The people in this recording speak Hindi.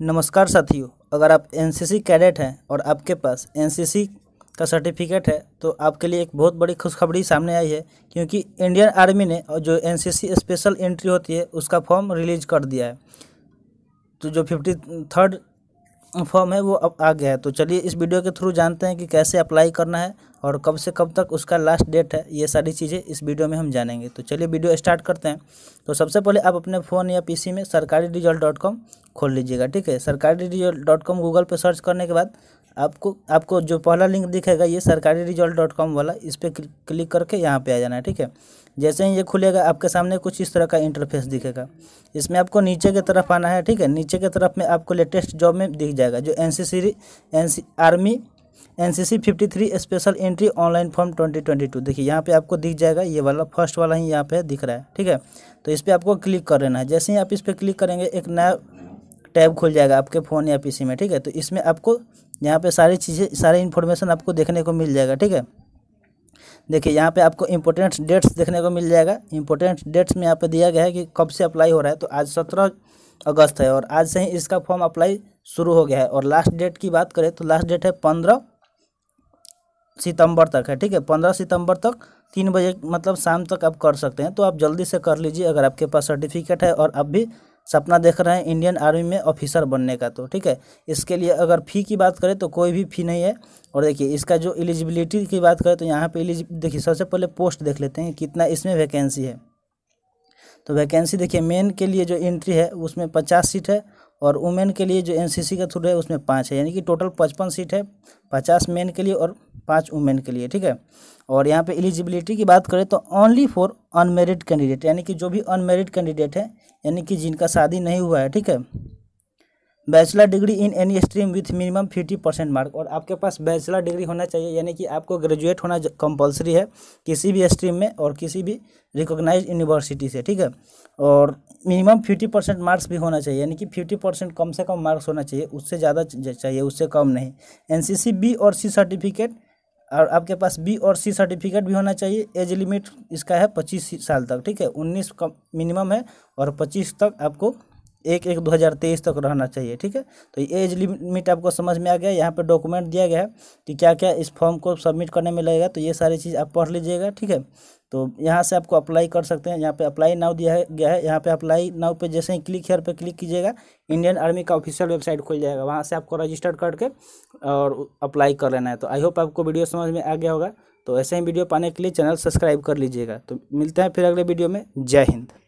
नमस्कार साथियों अगर आप एनसीसी कैडेट हैं और आपके पास एनसीसी का सर्टिफिकेट है तो आपके लिए एक बहुत बड़ी खुशखबरी सामने आई है क्योंकि इंडियन आर्मी ने जो एनसीसी स्पेशल एंट्री होती है उसका फॉर्म रिलीज कर दिया है तो जो फिफ्टी थर्ड फॉर्म है वो अब आ गया है तो चलिए इस वीडियो के थ्रू जानते हैं कि कैसे अप्लाई करना है और कब से कब तक उसका लास्ट डेट है ये सारी चीज़ें इस वीडियो में हम जानेंगे तो चलिए वीडियो स्टार्ट करते हैं तो सबसे पहले आप अपने फ़ोन या पीसी में सरकारी रिजल्ट डॉट कॉम खोल लीजिएगा ठीक है Sarkari result dot com Google पर सर्च करने के बाद आपको आपको जो पहला लिंक दिखेगा ये सरकारी रिजल्ट डॉट कॉम वाला इस पर क्लिक करके यहाँ पर आ जाना है ठीक है जैसे ही ये खुलेगा आपके सामने कुछ इस तरह का इंटरफेस दिखेगा इसमें आपको नीचे की तरफ आना है ठीक है नीचे की तरफ में आपको लेटेस्ट जॉब में दिख जाएगा जो N C army N C special entry online form 2022 देखिए यहाँ पे आपको दिख जाएगा ये वाला फर्स्ट वाला ही यहाँ पे दिख रहा है ठीक है तो इस पर आपको क्लिक कर लेना है जैसे ही आप इस पर क्लिक करेंगे एक नया टैब खुल जाएगा आपके फ़ोन या पीसी में ठीक है तो इसमें आपको यहाँ पे सारी चीज़ें सारी इन्फॉर्मेशन आपको देखने को मिल जाएगा ठीक है देखिए यहाँ पे आपको इम्पोर्टेंट डेट्स देखने को मिल जाएगा इम्पोर्टेंट डेट्स में यहाँ पे दिया गया है कि कब से अप्लाई हो रहा है तो आज सत्रह अगस्त है और आज से ही इसका फॉर्म अप्लाई शुरू हो गया है और लास्ट डेट की बात करें तो लास्ट डेट है पंद्रह सितंबर तक है ठीक है पंद्रह सितंबर तक तीन बजे मतलब शाम तक आप कर सकते हैं तो आप जल्दी से कर लीजिए अगर आपके पास सर्टिफिकेट है और आप भी सपना देख रहे हैं इंडियन आर्मी में ऑफिसर बनने का तो ठीक है इसके लिए अगर फ़ी की बात करें तो कोई भी फ़ी नहीं है और देखिए इसका जो एलिजिबिलिटी की बात करें तो यहाँ पे एलिजि देखिए सबसे पहले पोस्ट देख लेते हैं कितना इसमें वैकेंसी है तो वैकेंसी देखिए मेन के लिए जो एंट्री है उसमें पचास सीट है और वुमेन के लिए जो एन के थ्रू है उसमें पाँच है यानी कि टोटल पचपन सीट है पचास मेन के लिए और पाँच वुमेन के लिए ठीक है और यहाँ पे एलिजिबिलिटी की बात करें तो ओनली फॉर अनमेरिड कैंडिडेट यानी कि जो भी अनमेरिड कैंडिडेट है यानी कि जिनका शादी नहीं हुआ है ठीक है bachelor degree in any stream with minimum fifty percent mark और आपके पास बैचलर डिग्री होना चाहिए यानी कि आपको ग्रेजुएट होना कंपलसरी है किसी भी स्ट्रीम में और किसी भी रिकोगनाइज यूनिवर्सिटी से ठीक है और मिनिमम फिफ्टी परसेंट मार्क्स भी होना चाहिए यानी कि फिफ्टी परसेंट कम से कम मार्क्स होना चाहिए उससे ज़्यादा चाहिए उससे कम नहीं एन सी सी बी और सी सर्टिफिकेट और आपके पास बी और सी सर्टिफिकेट भी होना चाहिए एज लिमिट इसका है पच्चीस साल तक ठीक है उन्नीस का मिनिमम है और पच्चीस तक आपको एक एक दो हज़ार तेईस तक रहना चाहिए ठीक है तो एज लिमिट आपको समझ में आ गया यहाँ पे डॉक्यूमेंट दिया गया है कि क्या क्या इस फॉर्म को सबमिट करने में लगेगा तो ये सारी चीज़ आप पढ़ लीजिएगा ठीक है तो यहाँ से आपको अप्लाई कर सकते हैं यहाँ पे अप्लाई नाउ दिया गया है यहाँ पे अप्लाई नाउ पे जैसे ही क्लिक हेयर पे क्लिक कीजिएगा इंडियन आर्मी का ऑफिशियल वेबसाइट खुल जाएगा वहाँ से आपको रजिस्टर करके और अप्लाई कर लेना है तो आई होप आपको वीडियो समझ में आ गया होगा तो ऐसे ही वीडियो पाने के लिए चैनल सब्सक्राइब कर लीजिएगा तो मिलते हैं फिर अगले वीडियो में जय हिंद